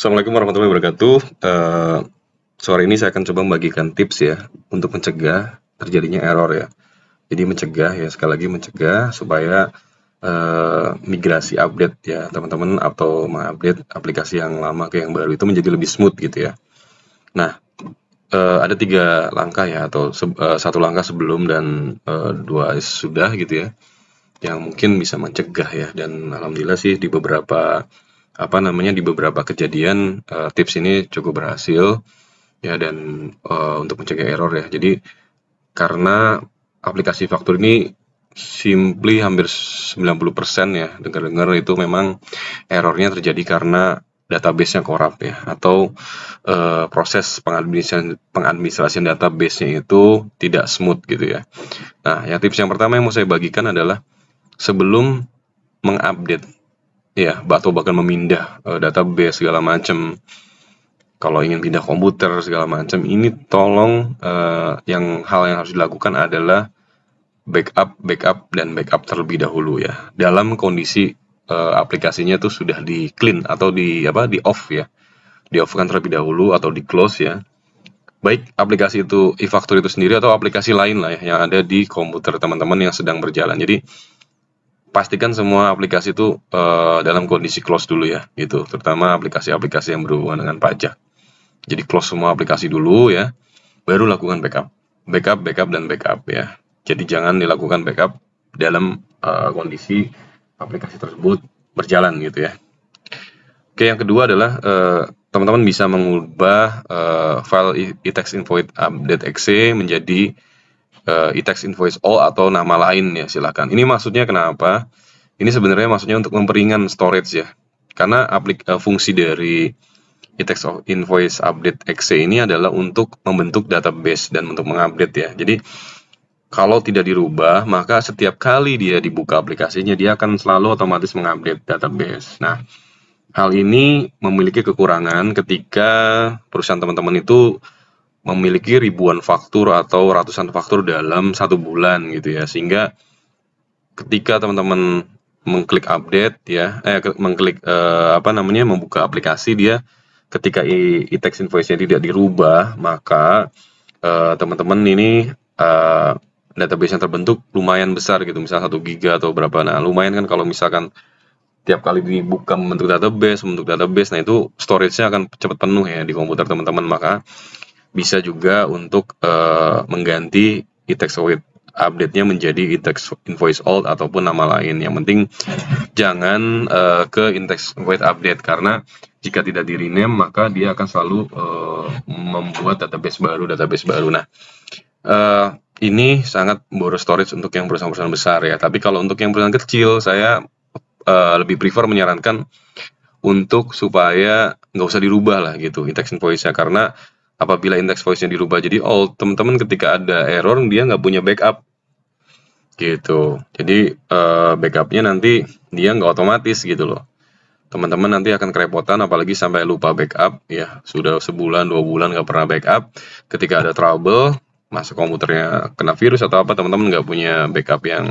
Assalamualaikum warahmatullahi wabarakatuh. Uh, sore ini saya akan coba membagikan tips ya untuk mencegah terjadinya error ya. Jadi mencegah ya sekali lagi mencegah supaya uh, migrasi update ya teman-teman atau mengupdate aplikasi yang lama ke yang baru itu menjadi lebih smooth gitu ya. Nah uh, ada tiga langkah ya atau uh, satu langkah sebelum dan uh, dua sudah gitu ya yang mungkin bisa mencegah ya dan alhamdulillah sih di beberapa apa namanya di beberapa kejadian uh, tips ini cukup berhasil ya dan uh, untuk mencegah error ya. Jadi karena aplikasi faktur ini simply hampir 90% ya dengar-dengar itu memang errornya terjadi karena database-nya korup ya atau e, proses pengadministrasian pengadministrasian database-nya itu tidak smooth gitu ya. Nah, yang tips yang pertama yang mau saya bagikan adalah sebelum mengupdate ya atau bahkan memindah data eh, database segala macam kalau ingin pindah komputer segala macam ini tolong uh, yang hal yang harus dilakukan adalah backup backup dan backup terlebih dahulu ya dalam kondisi uh, aplikasinya tuh sudah di clean atau di apa di off ya di off kan terlebih dahulu atau di close ya baik aplikasi itu e factory itu sendiri atau aplikasi lain lah ya yang ada di komputer teman-teman yang sedang berjalan jadi pastikan semua aplikasi itu uh, dalam kondisi close dulu ya, gitu. Terutama aplikasi-aplikasi yang berhubungan dengan pajak. Jadi close semua aplikasi dulu ya, baru lakukan backup. Backup, backup dan backup ya. Jadi jangan dilakukan backup dalam uh, kondisi aplikasi tersebut berjalan gitu ya. Oke, yang kedua adalah eh, teman-teman bisa mengubah uh, file e-text invoice update exe menjadi uh, e-text invoice all atau nama lain ya silahkan. Ini maksudnya kenapa? Ini sebenarnya maksudnya untuk memperingan storage ya. Karena aplik eh, fungsi dari e-text invoice update XC ini adalah untuk membentuk database dan untuk mengupdate ya. Jadi kalau tidak dirubah, maka setiap kali dia dibuka aplikasinya, dia akan selalu otomatis mengupdate database. Nah, hal ini memiliki kekurangan ketika perusahaan teman-teman itu memiliki ribuan faktur atau ratusan faktur dalam satu bulan gitu ya sehingga ketika teman-teman mengklik update ya eh mengklik eh, apa namanya membuka aplikasi dia ketika e-tax invoice-nya tidak dirubah maka eh, teman-teman ini eh, database yang terbentuk lumayan besar gitu misalnya satu giga atau berapa nah lumayan kan kalau misalkan tiap kali dibuka membentuk database membentuk database nah itu storage-nya akan cepat penuh ya di komputer teman-teman maka bisa juga untuk uh, mengganti e-taxoid update-nya menjadi e invoice old ataupun nama lain. Yang penting jangan uh, ke index void update karena jika tidak di rename maka dia akan selalu uh, membuat database baru database baru. Nah, uh, ini sangat boros storage untuk yang perusahaan-perusahaan besar ya. Tapi kalau untuk yang perusahaan kecil saya uh, lebih prefer menyarankan untuk supaya nggak usah dirubah lah gitu index invoice-nya karena apabila indeks voice-nya dirubah jadi old, teman-teman ketika ada error dia nggak punya backup gitu. Jadi uh, backupnya nanti dia nggak otomatis gitu loh. Teman-teman nanti akan kerepotan apalagi sampai lupa backup ya sudah sebulan dua bulan nggak pernah backup. Ketika ada trouble masuk komputernya kena virus atau apa teman-teman nggak punya backup yang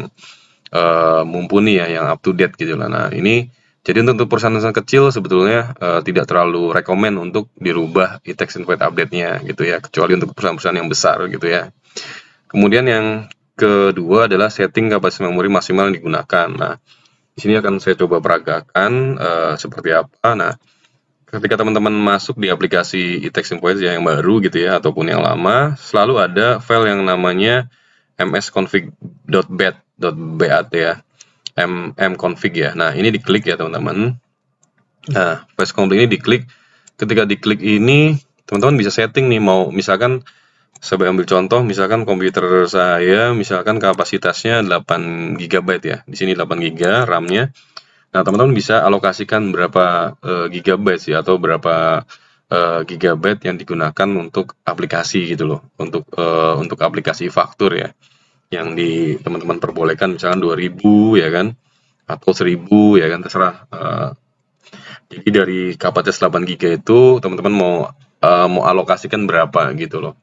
uh, mumpuni ya yang up to date gitu lah. Nah ini jadi untuk perusahaan-perusahaan kecil sebetulnya uh, tidak terlalu rekomend untuk dirubah e-tax invite update-nya gitu ya, kecuali untuk perusahaan-perusahaan yang besar gitu ya. Kemudian yang kedua adalah setting kapasitas memori maksimal yang digunakan. Nah, di sini akan saya coba peragakan uh, seperti apa. Nah, ketika teman-teman masuk di aplikasi e-tax invite yang baru gitu ya ataupun yang lama, selalu ada file yang namanya msconfig.bat.bat ya m m config ya. Nah ini diklik ya teman-teman. Nah fast config ini diklik. Ketika diklik ini teman-teman bisa setting nih mau misalkan saya ambil contoh misalkan komputer saya misalkan kapasitasnya 8 GB ya. Di sini 8 GB RAM-nya. Nah, teman-teman bisa alokasikan berapa uh, gigabyte sih atau berapa uh, gigabyte yang digunakan untuk aplikasi gitu loh, untuk uh, untuk aplikasi faktur ya yang di teman-teman perbolehkan misalkan 2000 ya kan atau 1000 ya kan terserah uh, jadi dari kapasitas 8 gb itu teman-teman mau uh, mau alokasikan berapa gitu loh.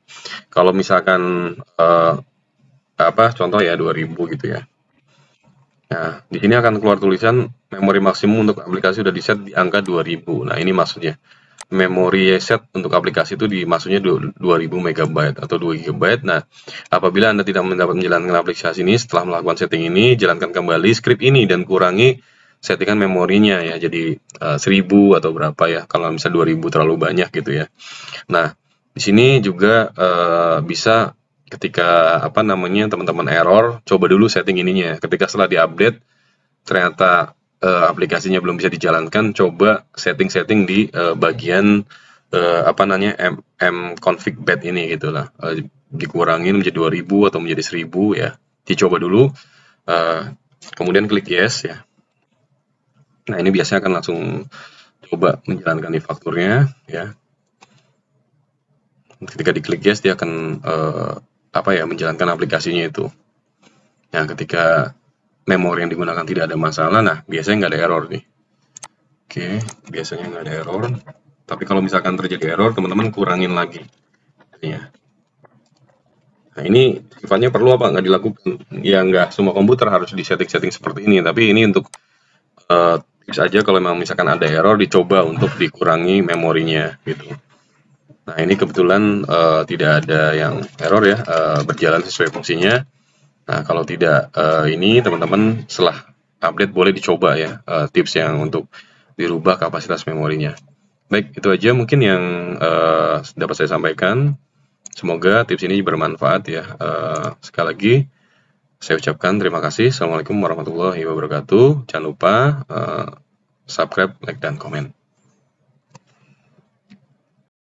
Kalau misalkan uh, apa contoh ya 2000 gitu ya. Nah, di sini akan keluar tulisan memori maksimum untuk aplikasi sudah di set di angka 2000. Nah, ini maksudnya memori set untuk aplikasi itu dimaksudnya 2000 MB atau 2 GB. Nah, apabila Anda tidak mendapat menjalankan aplikasi ini, setelah melakukan setting ini, jalankan kembali script ini dan kurangi settingan memorinya ya. Jadi uh, eh, 1000 atau berapa ya. Kalau misalnya 2000 terlalu banyak gitu ya. Nah, di sini juga uh, bisa ketika apa namanya teman-teman error, coba dulu setting ininya. Ketika setelah diupdate ternyata uh, aplikasinya belum bisa dijalankan, coba setting-setting di uh, bagian uh, apa namanya m, m config bed ini gitulah. Uh, dikurangin menjadi 2000 atau menjadi 1000 ya. Dicoba dulu uh, kemudian klik yes ya. Nah, ini biasanya akan langsung coba menjalankan di fakturnya ya. Ketika diklik yes dia akan uh, apa ya menjalankan aplikasinya itu. Nah, ketika memori yang digunakan tidak ada masalah, nah biasanya nggak ada error nih. Oke, biasanya nggak ada error. Tapi kalau misalkan terjadi error, teman-teman kurangin lagi. Ya. Nah ini sifatnya perlu apa? Nggak dilakukan. Ya nggak semua komputer harus disetting-setting seperti ini. Tapi ini untuk uh, tips aja kalau memang misalkan ada error, dicoba untuk dikurangi memorinya gitu. Nah ini kebetulan uh, tidak ada yang error ya, uh, berjalan sesuai fungsinya. Nah, kalau tidak uh, ini teman-teman setelah update boleh dicoba ya uh, tips yang untuk dirubah kapasitas memorinya. Baik, itu aja mungkin yang uh, dapat saya sampaikan. Semoga tips ini bermanfaat ya. Uh, sekali lagi saya ucapkan terima kasih. Assalamualaikum warahmatullahi wabarakatuh. Jangan lupa uh, subscribe, like, dan komen.